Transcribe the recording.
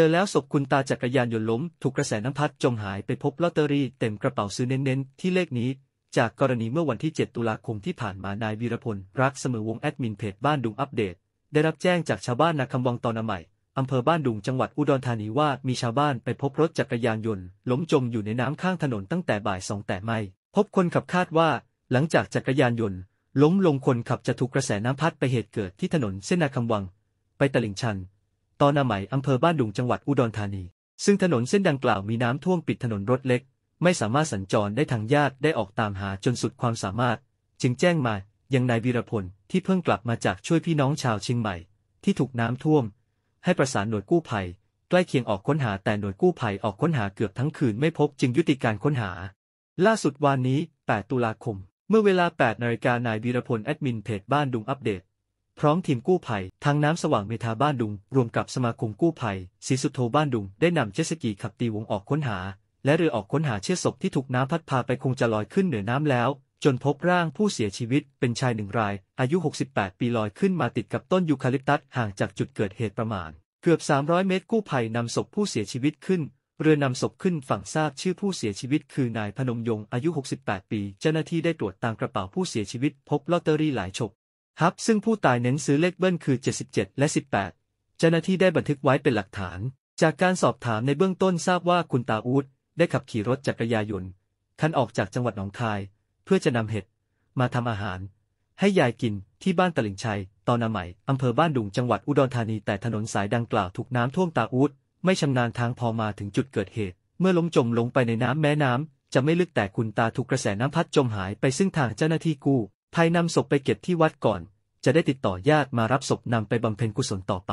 จอแล้วศพคุณตาจักรยานยนต์ล้มถูกกระแสน้ำพัดจมหายไปพบลอตเตอรี่เต็มกระเป๋าซื้อเน้น ๆ ที่เลขนี้ จากกรณีเมื่อวันที่ 7 ตุลาคมที่ผ่านมานายวีรพล รักเสมอวงแอดมินเพจบ้านดุงอัปเดต ได้รับแจ้งจากชาวบ้านนาคำวังตอนใหม่อำเภอบ้านดุงจังหวัดอุดรธานีว่ามีชาวบ้านไปพบรถจักรยานยนต์ล้มจมอยู่ในน้ำข้างถนนตั้งแต่บ่ายสองแต่ไม่พบคนขับคาดว่า หลังจากจักรยานยนต์ ล้มลงคนขับจะถูกกระแสน้ำพัดไปเหตุเกิดที่ถนนเส้นนาคำวัง ไปตลิ่งชันตอนาไหมอำเภอบ้านดุงจังหวัดอุดรธานีซึ่งถนนเส้นดังกล่าวมีน้ำท่วมปิดถนนรถเล็ก ไม่สามารถสัญจรได้ทางญาติได้ออกตามหาจนสุดความสามารถ จึงแจ้งมา ยังนายวีรพลที่เพิ่งกลับมาจากช่วยพี่น้องชาวเชียงใหม่ ที่ถูกน้ำท่วม ให้ประสานหน่วยกู้ภัย ใกล้เคียงออกค้นหาแต่หน่วยกู้ภัยออกค้นหาเกือบทั้งคืนไม่พบจึงยุติการค้นหา ล่าสุดวันนี้ 8 ตุลาคม เมื่อเวลา 8 นาฬิกานายวีรพลแอดมินเพจบ้านดุงอัปเดตพร้อมทีมกู้ภัยทางน้ำสว่างเมธาบ้านดุง รวมกับสมาคมกู้ภัยศรีสุโธบ้านดุงได้นำเจสกีขับตีวงออกค้นหาและเรือออกค้นหาเชือศพที่ถูกน้ำพัดพาไปคงจะลอยขึ้นเหนือน้ำแล้ว จนพบร่างผู้เสียชีวิตเป็นชายหนึ่งราย อายุ 68 ปีลอยขึ้นมาติดกับต้นยูคาลิปตัสห่างจากจุดเกิดเหตุประมาณเกือบ 300 เมตรกู้ภัยนำศพผู้เสียชีวิตขึ้น เรือนำศพขึ้นฝั่งทราบชื่อผู้เสียชีวิต คือนายพนมยงอายุ 68 ปี เจ้าหน้าที่ได้ตรวจตามกระเป๋าผู้เสียชีวิต พบลอตเตอรี่หลายฉกฮับซึ่งผู้ตายเน้นซื้อเลขเบิ้ลคือ 77 และ 18 เจ้าหน้าที่ได้บันทึกไว้เป็นหลักฐาน จากการสอบถามในเบื้องต้นทราบว่าคุณตาอูดได้ขับขี่รถจักรยานยนต์คันออกจากจังหวัดหนองคายเพื่อจะนำเห็ดมาทำอาหาร ให้ยายกินที่บ้านตลิงชัยตอนนาใหม่ อำเภอบ้านดุงจังหวัดอุดรธานีแต่ถนนสายดังกล่าวถูกน้ำท่วมตาอูดไม่ชำนาญทางพอมาถึงจุดเกิดเหตุ เมื่อล้มจมลงไปในน้ำแม่น้ำจะไม่ลึกแต่คุณตาถูกกระแสน้ำพัดจมหายไปซึ่งทางเจ้าหน้าที่กู้ภายนำศพไปเก็บที่วัดก่อน จะได้ติดต่อญาติมารับศพนำไปบำเพ็ญกุศลต่อไป